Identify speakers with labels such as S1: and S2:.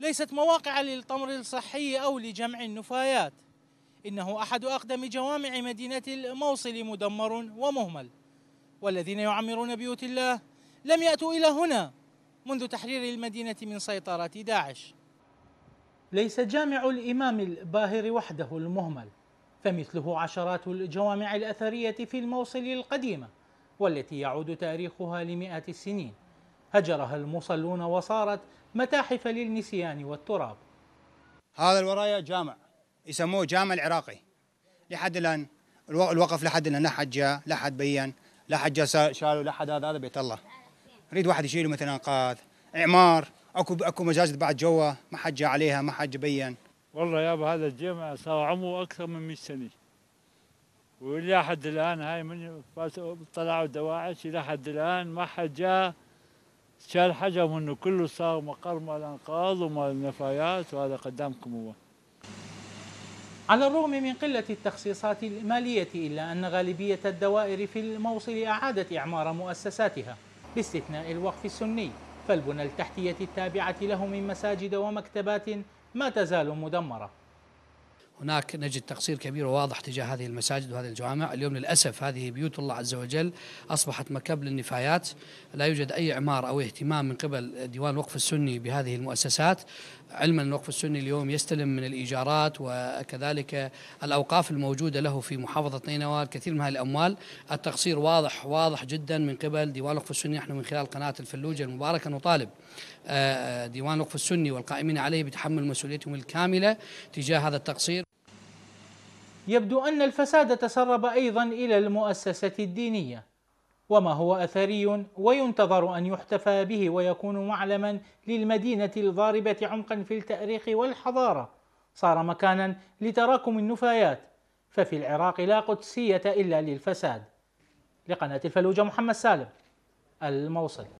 S1: ليست مواقع للتمر الصحي أو لجمع النفايات إنه أحد أقدم جوامع مدينة الموصل مدمر ومهمل والذين يعمرون بيوت الله لم يأتوا إلى هنا منذ تحرير المدينة من سيطرة داعش ليس جامع الإمام الباهر وحده المهمل فمثله عشرات الجوامع الأثرية في الموصل القديمة والتي يعود تاريخها لمئات السنين هجرها المصلون وصارت متاحف للنسيان والتراب هذا الورايا جامع يسموه جامع العراقي
S2: لحد الآن الوقف لحد الآن لا حد جاء لا حد بين لا حد جاء شالوا لا حد هذا هذا بيت الله يريد واحد يشيله مثلا انقاذ اعمار اكو اكو مجازر بعد جوا ما حد جاء عليها ما حد بين
S3: والله يابا هذا الجامع صار عمره اكثر من 100 سنه ولحد الان هاي من طلعوا دواعش لحد الان ما حد جاء شال حجم انه كله صار مقر مال انقاض ومال النفايات وهذا قدامكم هو. على الرغم من
S1: قلة التخصيصات المالية إلا أن غالبية الدوائر في الموصل أعادت إعمار مؤسساتها باستثناء الوقف السني فالبنى التحتية التابعة له من مساجد ومكتبات ما تزال مدمرة
S4: هناك نجد تقصير كبير وواضح تجاه هذه المساجد وهذه الجوامع اليوم للأسف هذه بيوت الله عز وجل أصبحت مكب للنفايات لا يوجد أي إعمار أو اهتمام من قبل ديوان الوقف السني بهذه المؤسسات علما الوقف السني اليوم يستلم من الإيجارات وكذلك الأوقاف الموجودة له في محافظة نينوى الكثير من هذه الأموال التقصير واضح واضح جدا من قبل ديوان الوقف السني نحن من خلال قناة الفلوجة المباركة نطالب آه، آه، ديوان الوقف السني والقائمين عليه بتحمل مسؤوليتهم الكاملة تجاه هذا التقصير
S1: يبدو أن الفساد تسرب أيضا إلى المؤسسة الدينية وما هو أثري وينتظر أن يحتفى به ويكون معلما للمدينة الضاربة عمقا في التأريخ والحضارة صار مكانا لتراكم النفايات ففي العراق لا قدسية إلا للفساد لقناة الفلوجة محمد سالم الموصل